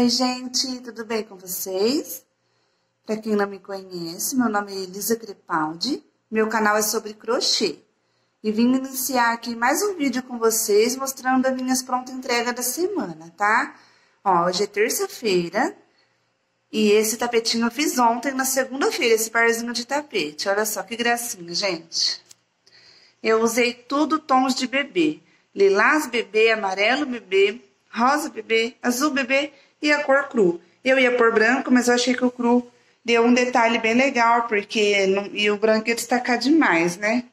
Oi, gente, tudo bem com vocês? Para quem não me conhece, meu nome é Elisa Crepaldi, meu canal é sobre crochê. E vim iniciar aqui mais um vídeo com vocês mostrando as minhas pronta entrega da semana, tá? Ó, hoje é terça-feira e esse tapetinho eu fiz ontem na segunda-feira, esse parzinho de tapete. Olha só que gracinha, gente. Eu usei tudo tons de bebê. Lilás bebê, amarelo bebê, rosa bebê, azul bebê e a cor cru. Eu ia pôr branco, mas eu achei que o cru deu um detalhe bem legal, porque não, e o branco ia destacar demais, né?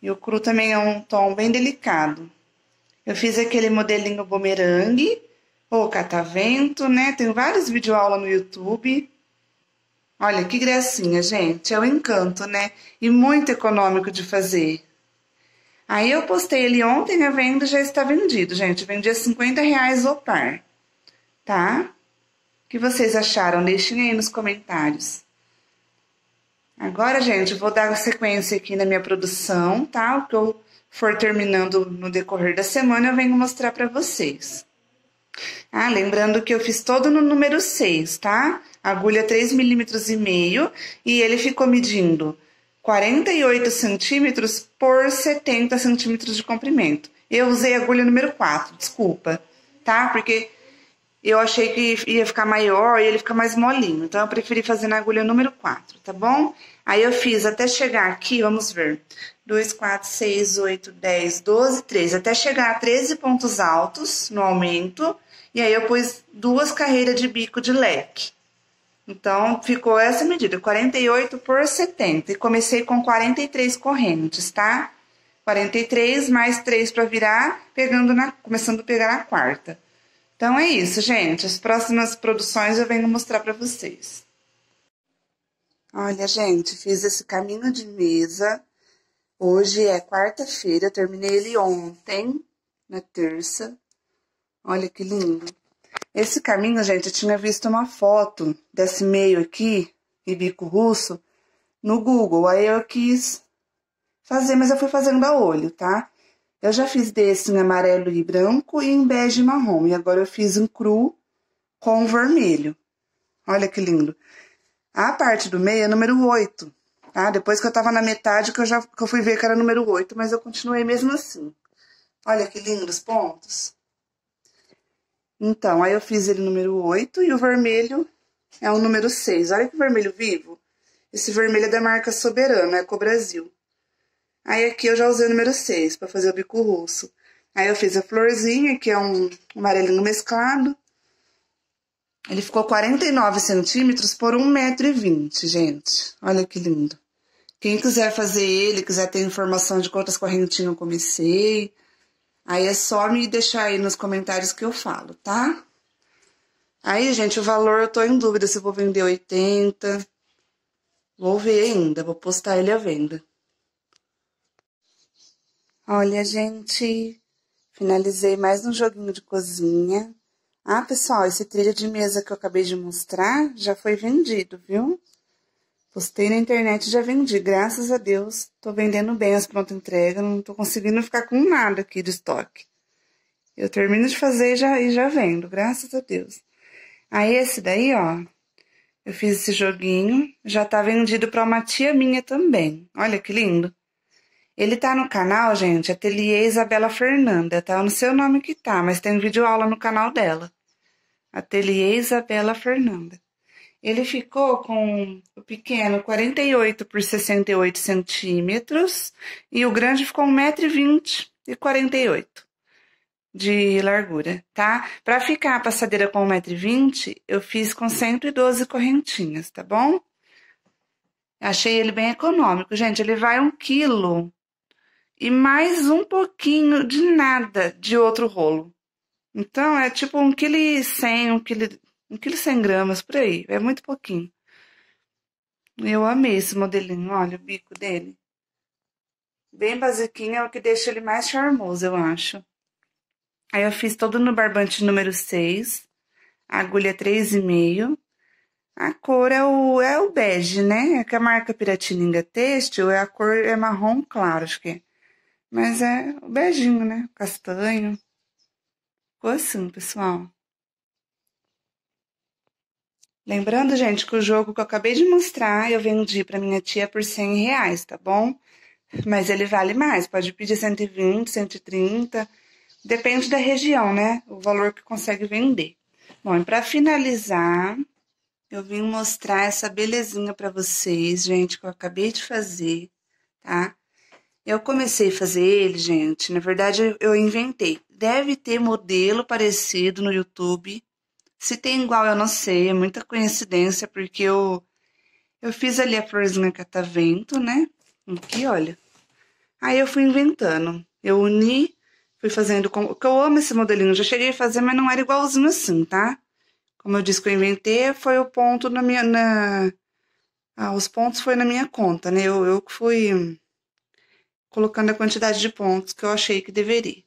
E o cru também é um tom bem delicado. Eu fiz aquele modelinho bumerangue, ou catavento, né? Tem vários videoaulas no YouTube. Olha que gracinha, gente. É um encanto, né? E muito econômico de fazer. Aí eu postei ele ontem, a né? venda já está vendido, gente. Vendia 50 reais o par tá? O que vocês acharam? Deixem aí nos comentários. Agora, gente, eu vou dar sequência aqui na minha produção, tá? O que eu for terminando no decorrer da semana, eu venho mostrar para vocês. Ah, lembrando que eu fiz todo no número 6, tá? Agulha 3,5 milímetros e meio e ele ficou medindo 48 centímetros por 70 centímetros de comprimento. Eu usei agulha número 4, desculpa, tá? Porque eu achei que ia ficar maior e ele fica mais molinho. Então, eu preferi fazer na agulha número 4, tá bom? Aí, eu fiz até chegar aqui, vamos ver. 2, 4, 6, 8, 10, 12, 13. Até chegar a 13 pontos altos no aumento. E aí, eu pus duas carreiras de bico de leque. Então, ficou essa medida, 48 por 70. E comecei com 43 correntes, tá? 43 mais 3 para virar, pegando na, começando a pegar na quarta. Então é isso, gente. As próximas produções eu venho mostrar para vocês. Olha, gente, fiz esse caminho de mesa. Hoje é quarta-feira, terminei ele ontem, na terça. Olha que lindo. Esse caminho, gente, eu tinha visto uma foto desse meio aqui, e bico russo, no Google. Aí eu quis fazer, mas eu fui fazendo a olho, tá? Eu já fiz desse em amarelo e branco e em bege e marrom. E agora eu fiz um cru com vermelho. Olha que lindo. A parte do meio é número 8. Tá? Depois que eu tava na metade, que eu já que eu fui ver que era número 8, mas eu continuei mesmo assim. Olha que lindos pontos. Então, aí eu fiz ele número 8 e o vermelho é o número 6. Olha que vermelho vivo. Esse vermelho é da marca Soberano, é Brasil. Aí aqui eu já usei o número 6 para fazer o bico russo. Aí eu fiz a florzinha, que é um amarelinho mesclado. Ele ficou 49 centímetros por 1,20m, gente. Olha que lindo. Quem quiser fazer ele, quiser ter informação de quantas correntinhas eu comecei, aí é só me deixar aí nos comentários que eu falo, tá? Aí, gente, o valor eu tô em dúvida se vou vender 80. Vou ver ainda, vou postar ele à venda. Olha, gente, finalizei mais um joguinho de cozinha. Ah, pessoal, esse trilho de mesa que eu acabei de mostrar já foi vendido, viu? Postei na internet e já vendi, graças a Deus. Tô vendendo bem as pronta entrega, não tô conseguindo ficar com nada aqui de estoque. Eu termino de fazer e já, e já vendo, graças a Deus. Aí esse daí, ó, eu fiz esse joguinho, já tá vendido pra uma tia minha também. Olha que lindo. Ele tá no canal, gente, Ateliê Isabela Fernanda, tá? Eu não sei o nome que tá, mas tem vídeo aula no canal dela. Ateliê Isabela Fernanda. Ele ficou com o pequeno 48 por 68 centímetros e o grande ficou 1,20m e 48 de largura, tá? Para ficar a passadeira com 1,20m, eu fiz com 112 correntinhas, tá bom? Achei ele bem econômico. Gente, ele vai um quilo e mais um pouquinho de nada de outro rolo. Então é tipo um quilo cem, um quilo, um quilo cem gramas por aí, é muito pouquinho. Eu amei esse modelinho, olha o bico dele. Bem basiquinho é o que deixa ele mais charmoso, eu acho. Aí eu fiz todo no barbante número 6, agulha 3,5. É a cor é o, é o bege, né? É que a marca Piratininga Têxtil, é a cor é marrom claro, acho que é. Mas é o beijinho, né? Castanho. Ficou assim, pessoal. Lembrando, gente, que o jogo que eu acabei de mostrar eu vendi para minha tia por 100 reais, tá bom? Mas ele vale mais, pode pedir 120, 130, depende da região, né? O valor que consegue vender. Bom, e para finalizar, eu vim mostrar essa belezinha para vocês, gente, que eu acabei de fazer, tá? Eu comecei a fazer ele, gente. Na verdade, eu inventei. Deve ter modelo parecido no YouTube. Se tem igual, eu não sei. É muita coincidência, porque eu, eu fiz ali a florzinha catavento, né? Aqui, olha. Aí eu fui inventando. Eu uni, fui fazendo. Com... que eu amo esse modelinho. já cheguei a fazer, mas não era igualzinho assim, tá? Como eu disse que eu inventei, foi o ponto na minha. Na... Ah, os pontos foi na minha conta, né? Eu, eu fui colocando a quantidade de pontos que eu achei que deveria.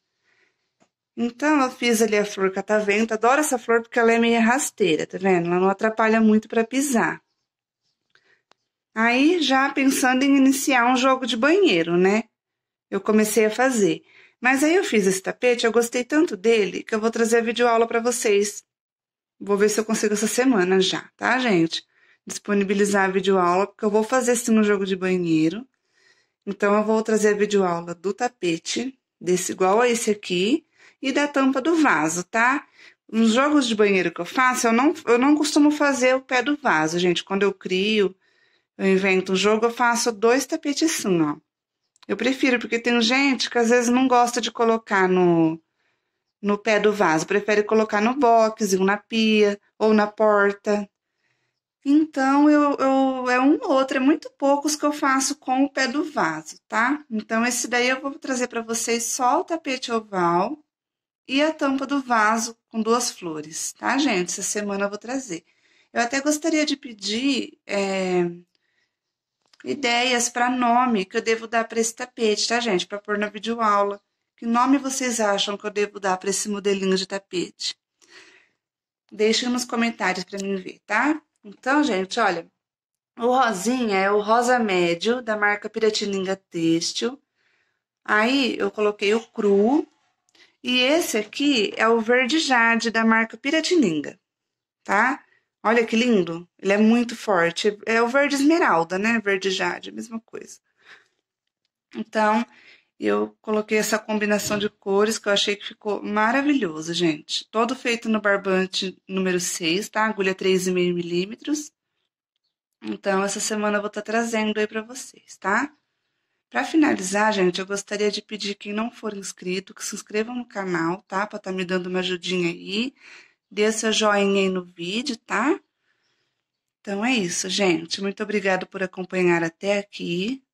Então, eu fiz ali a flor catavento. Tá Adoro essa flor porque ela é meio rasteira, tá vendo? Ela não atrapalha muito para pisar. Aí, já pensando em iniciar um jogo de banheiro, né? Eu comecei a fazer. Mas aí eu fiz esse tapete, eu gostei tanto dele que eu vou trazer a videoaula para vocês. Vou ver se eu consigo essa semana já, tá, gente? Disponibilizar a videoaula, porque eu vou fazer sim um jogo de banheiro. Então, eu vou trazer a videoaula do tapete, desse igual a esse aqui, e da tampa do vaso, tá? Nos jogos de banheiro que eu faço, eu não, eu não costumo fazer o pé do vaso, gente. Quando eu crio, eu invento um jogo, eu faço dois tapetes assim, ó. Eu prefiro, porque tem gente que às vezes não gosta de colocar no, no pé do vaso, prefere colocar no box, ou na pia, ou na porta. Então, eu, eu, é um ou outro, é muito poucos que eu faço com o pé do vaso, tá? Então, esse daí eu vou trazer para vocês só o tapete oval e a tampa do vaso com duas flores, tá, gente? Essa semana eu vou trazer. Eu até gostaria de pedir é, ideias para nome que eu devo dar para esse tapete, tá, gente? Para pôr na videoaula. Que nome vocês acham que eu devo dar para esse modelinho de tapete? Deixem nos comentários para mim ver, tá? Então, gente, olha, o rosinha é o rosa médio da marca Piratininga Têxtil. Aí eu coloquei o cru. E esse aqui é o verde jade da marca Piratininga, tá? Olha que lindo, ele é muito forte. É o verde esmeralda, né? Verde jade, mesma coisa. Então, eu coloquei essa combinação de cores que eu achei que ficou maravilhoso, gente. Todo feito no barbante número 6, tá? Agulha 3,5 milímetros. Então, essa semana eu vou estar tá trazendo aí para vocês, tá? Para finalizar, gente, eu gostaria de pedir quem não for inscrito que se inscrevam no canal, tá? Para estar tá me dando uma ajudinha aí. Dê seu joinha aí no vídeo, tá? Então é isso, gente. Muito obrigado por acompanhar até aqui.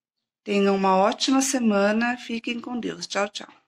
Tenham uma ótima semana, fiquem com Deus. Tchau, tchau.